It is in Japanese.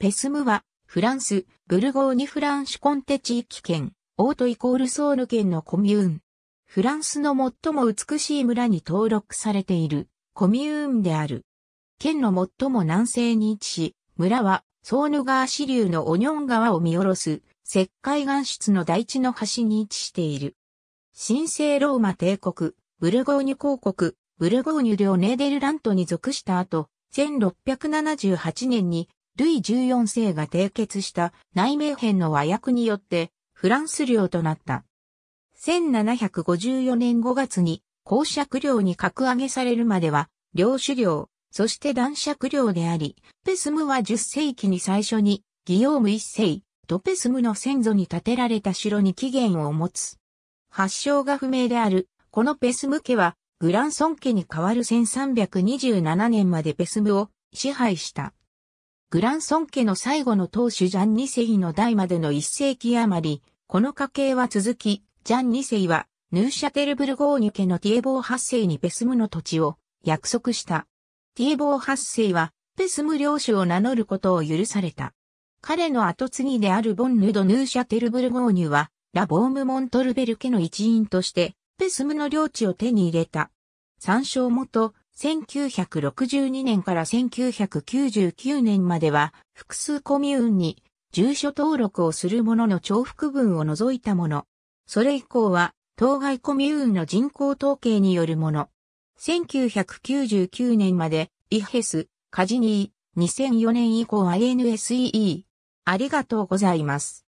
ペスムは、フランス、ブルゴーニュ・フランシュコンテ地域圏、オートイコールソール県のコミューン。フランスの最も美しい村に登録されている、コミューンである。県の最も南西に位置し、村は、ソーヌ川支流のオニョン川を見下ろす、石灰岩質の大地の端に位置している。神聖ローマ帝国、ブルゴーニュ公国、ブルゴーニュ領ネーデルラントに属した後、1678年にルイ14世が締結した内名編の和訳によってフランス領となった。1754年5月に公爵領に格上げされるまでは領主領、そして男爵領であり、ペスムは10世紀に最初にギオーム1世、ドペスムの先祖に建てられた城に起源を持つ。発祥が不明である、このペスム家はグランソン家に代わる1327年までペスムを支配した。グランソン家の最後の当主ジャン二世の代までの一世紀余り、この家系は続き、ジャン二世は、ヌーシャテルブルゴーニュ家のティエボー八世にペスムの土地を約束した。ティエボー八世は、ペスム領主を名乗ることを許された。彼の後継ぎであるボンヌド・ヌーシャテルブルゴーニュは、ラボーム・モントルベル家の一員として、ペスムの領地を手に入れた。参照元、1962年から1999年までは複数コミューンに住所登録をするものの重複分を除いたもの。それ以降は当該コミューンの人口統計によるもの。1999年までイヘス、カジニー、2004年以降 ANSEE。ありがとうございます。